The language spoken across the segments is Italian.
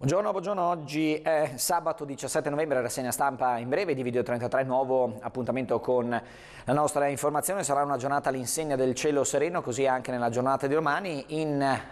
Buongiorno, buongiorno, oggi è sabato 17 novembre, rassegna stampa in breve di Video 33, nuovo appuntamento con la nostra informazione, sarà una giornata all'insegna del cielo sereno, così anche nella giornata di domani,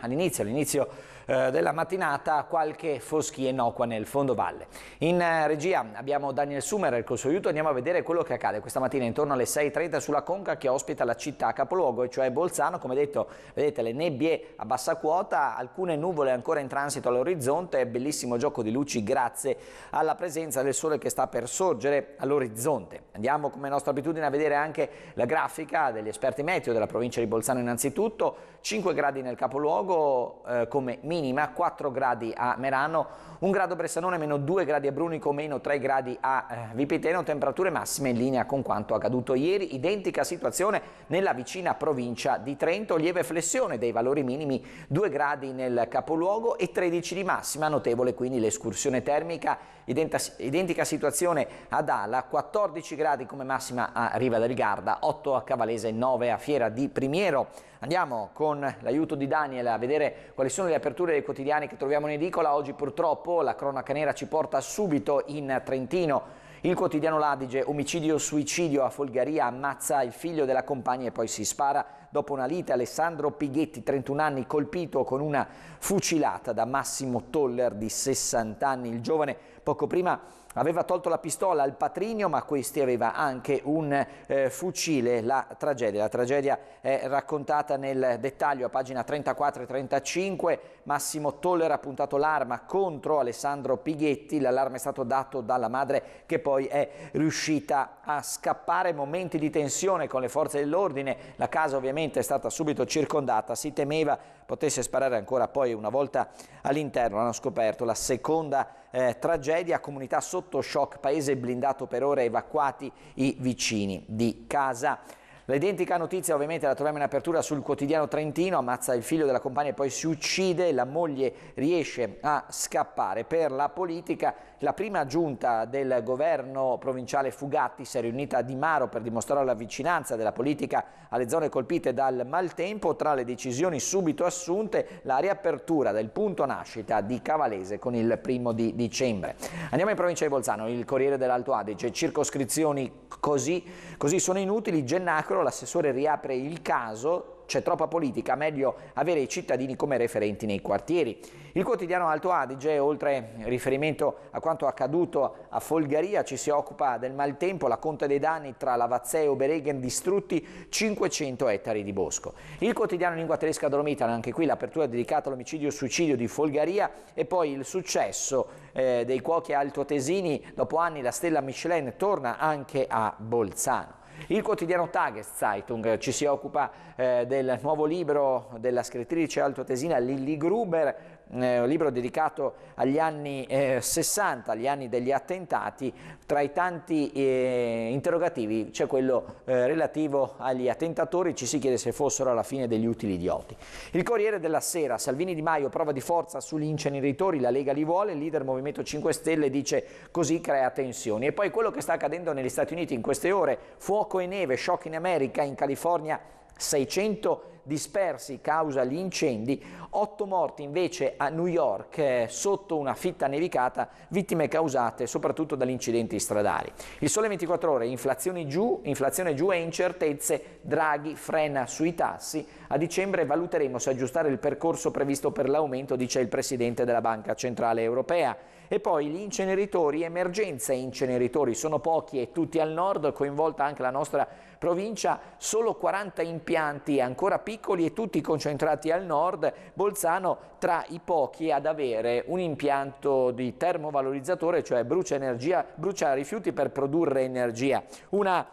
all'inizio, all'inizio eh, della mattinata qualche foschia innocua nel fondovalle. In eh, regia abbiamo Daniel Sumerer col suo aiuto, andiamo a vedere quello che accade questa mattina intorno alle 6.30 sulla conca che ospita la città capoluogo, e cioè Bolzano, come detto vedete le nebbie a bassa quota, alcune nuvole ancora in transito all'orizzonte, bellissimo gioco di luci grazie alla presenza del sole che sta per sorgere all'orizzonte. Andiamo come nostra abitudine a vedere anche la grafica degli esperti meteo della provincia di Bolzano innanzitutto, 5 gradi nel capoluogo eh, come minima, 4 gradi a Merano, 1 grado a Bressanone, meno 2 gradi a Brunico, meno 3 gradi a eh, Vipiteno, temperature massime in linea con quanto accaduto ieri, identica situazione nella vicina provincia di Trento, lieve flessione dei valori minimi, 2 gradi nel capoluogo e 13 di massima, notevole quindi l'escursione termica, identa, identica situazione ad Ala, 14 gradi come massima a Riva del Garda, 8 a Cavalese, 9 a Fiera di Primiero. Andiamo con con l'aiuto di Daniel a vedere quali sono le aperture dei quotidiani che troviamo in edicola. Oggi purtroppo la cronaca nera ci porta subito in Trentino. Il quotidiano Ladige, omicidio-suicidio a Folgaria, ammazza il figlio della compagna e poi si spara. Dopo una lite Alessandro Pighetti, 31 anni, colpito con una fucilata da Massimo Toller di 60 anni. Il giovane poco prima aveva tolto la pistola al patrigno, ma questi aveva anche un eh, fucile. La tragedia. la tragedia è raccontata nel dettaglio a pagina 34 e 35. Massimo Toller ha puntato l'arma contro Alessandro Pighetti. L'allarme è stato dato dalla madre che poi è riuscita a scappare. Momenti di tensione con le forze dell'ordine. La casa ovviamente immediatamente è stata subito circondata, si temeva potesse sparare ancora poi una volta all'interno, hanno scoperto la seconda eh, tragedia, comunità sotto shock, paese blindato per ora, evacuati i vicini di casa. L'identica notizia ovviamente la troviamo in apertura sul quotidiano Trentino, ammazza il figlio della compagna e poi si uccide, la moglie riesce a scappare. Per la politica la prima giunta del governo provinciale Fugatti si è riunita a Di Maro per dimostrare la vicinanza della politica alle zone colpite dal maltempo. Tra le decisioni subito assunte la riapertura del punto nascita di Cavalese con il primo di dicembre. Andiamo in provincia di Bolzano, il Corriere dell'Alto Adige, circoscrizioni così, così sono inutili, Gennacro dentro, l'assessore riapre il caso, c'è troppa politica, meglio avere i cittadini come referenti nei quartieri. Il quotidiano Alto Adige, oltre riferimento a quanto accaduto a Folgaria, ci si occupa del maltempo, la conta dei danni tra Lavazze e Obereghen distrutti 500 ettari di bosco. Il quotidiano in lingua tedesca Dolomitana, anche qui l'apertura dedicata all'omicidio-suicidio di Folgaria e poi il successo eh, dei cuochi altoatesini, dopo anni la stella Michelin torna anche a Bolzano. Il quotidiano Tageszeitung eh, ci si occupa eh, del nuovo libro della scrittrice altoatesina Lilli Gruber, eh, un libro dedicato agli anni eh, 60, agli anni degli attentati. Tra i tanti eh, interrogativi c'è quello eh, relativo agli attentatori, ci si chiede se fossero alla fine degli utili idioti. Il Corriere della Sera, Salvini Di Maio, prova di forza sugli inceneritori, la Lega li vuole, il leader Movimento 5 Stelle dice così crea tensioni. E poi quello che sta accadendo negli Stati Uniti in queste ore, fuoco fuoco e neve, shock in America, in California 600 dispersi causa gli incendi, 8 morti invece a New York eh, sotto una fitta nevicata, vittime causate soprattutto dagli incidenti stradali. Il sole 24 ore, inflazione giù, inflazione giù e incertezze, Draghi frena sui tassi, a dicembre valuteremo se aggiustare il percorso previsto per l'aumento, dice il Presidente della Banca Centrale Europea. E poi gli inceneritori, emergenze inceneritori, sono pochi e tutti al nord, coinvolta anche la nostra provincia, solo 40 impianti impianti ancora piccoli e tutti concentrati al nord, Bolzano tra i pochi ad avere un impianto di termovalorizzatore, cioè brucia, energia, brucia rifiuti per produrre energia. Una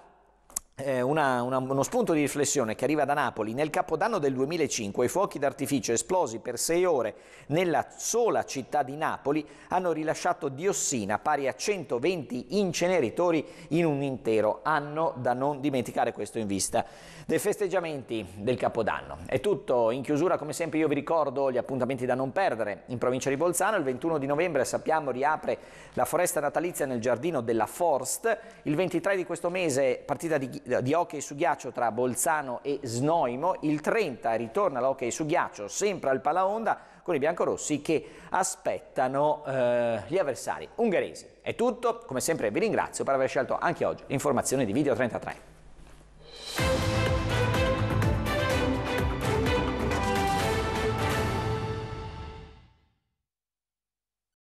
eh, una, una, uno spunto di riflessione che arriva da Napoli. Nel capodanno del 2005 i fuochi d'artificio esplosi per sei ore nella sola città di Napoli hanno rilasciato diossina pari a 120 inceneritori in un intero anno, da non dimenticare questo in vista dei festeggiamenti del capodanno. È tutto, in chiusura come sempre io vi ricordo gli appuntamenti da non perdere. In provincia di Bolzano il 21 di novembre sappiamo riapre la foresta natalizia nel giardino della Forst, il 23 di questo mese partita di di hockey su ghiaccio tra Bolzano e Snoimo, il 30 ritorna l'hockey su ghiaccio sempre al Palaonda con i biancorossi che aspettano eh, gli avversari ungheresi. È tutto, come sempre vi ringrazio per aver scelto anche oggi l'informazione di Video 33.